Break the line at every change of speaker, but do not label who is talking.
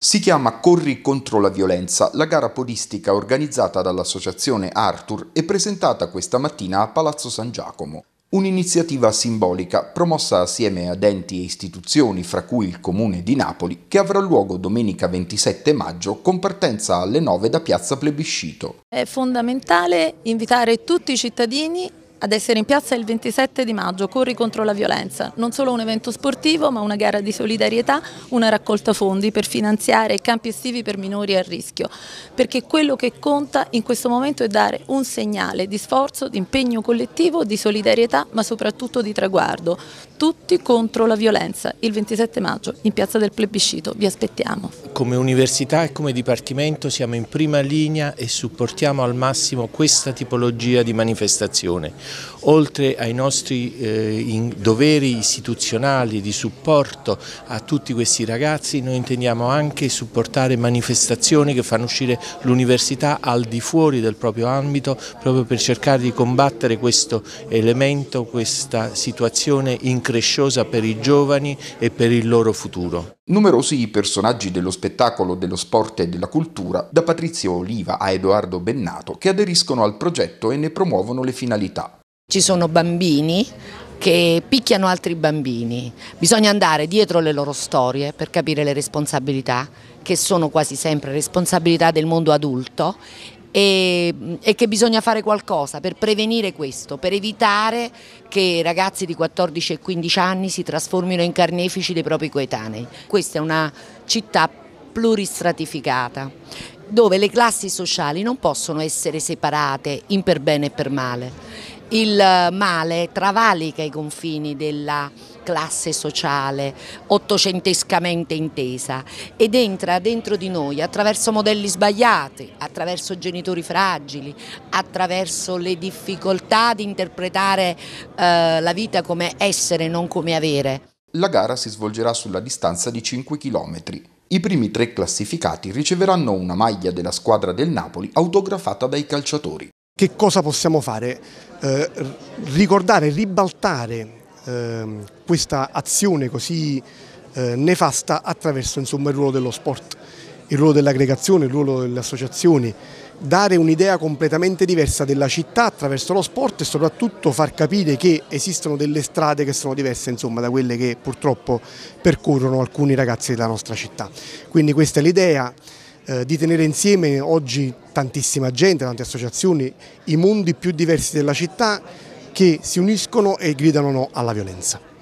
Si chiama Corri contro la violenza, la gara podistica organizzata dall'associazione Arthur e presentata questa mattina a Palazzo San Giacomo. Un'iniziativa simbolica promossa assieme ad enti e istituzioni, fra cui il Comune di Napoli, che avrà luogo domenica 27 maggio con partenza alle 9 da Piazza Plebiscito.
È fondamentale invitare tutti i cittadini ad essere in piazza il 27 di maggio, Corri contro la violenza, non solo un evento sportivo ma una gara di solidarietà, una raccolta fondi per finanziare campi estivi per minori a rischio, perché quello che conta in questo momento è dare un segnale di sforzo, di impegno collettivo, di solidarietà ma soprattutto di traguardo. Tutti contro la violenza, il 27 maggio in piazza del plebiscito, vi aspettiamo.
Come università e come dipartimento siamo in prima linea e supportiamo al massimo questa tipologia di manifestazione oltre ai nostri eh, doveri istituzionali di supporto a tutti questi ragazzi, noi intendiamo anche supportare manifestazioni che fanno uscire l'università al di fuori del proprio ambito, proprio per cercare di combattere questo elemento, questa situazione incresciosa per i giovani e per il loro futuro. Numerosi i
personaggi dello spettacolo, dello sport e della cultura, da Patrizio Oliva a Edoardo Bennato, che aderiscono al progetto e ne promuovono le finalità. Ci sono bambini
che picchiano altri bambini, bisogna andare dietro le loro storie per capire le responsabilità, che sono quasi sempre responsabilità del mondo adulto e, e, che bisogna fare qualcosa per prevenire questo, per evitare che ragazzi di 14 e 15 anni si trasformino in carnefici dei propri coetanei. Questa è una città pluristratificata dove le classi sociali non possono essere separate in per bene e per male il male travalica i confini della classe sociale ottocentescamente intesa ed entra dentro di noi attraverso modelli sbagliati, attraverso genitori fragili, attraverso le difficoltà di interpretare eh, la vita come essere, non come avere.
La gara si svolgerà sulla distanza di 5 km. I primi tre classificati riceveranno una maglia della squadra del Napoli autografata dai calciatori. Che cosa possiamo fare?
Eh, ricordare, ribaltare eh, questa azione così eh, nefasta attraverso insomma, il ruolo dello sport, il ruolo dell'aggregazione, il ruolo delle associazioni, dare un'idea completamente diversa della città attraverso lo sport e soprattutto far capire che esistono delle strade che sono diverse insomma, da quelle che purtroppo percorrono alcuni ragazzi della nostra città. Quindi questa è l'idea. Eh, di tenere insieme oggi tantissima gente, tante associazioni, i mondi più diversi della città che si uniscono e gridano no alla violenza.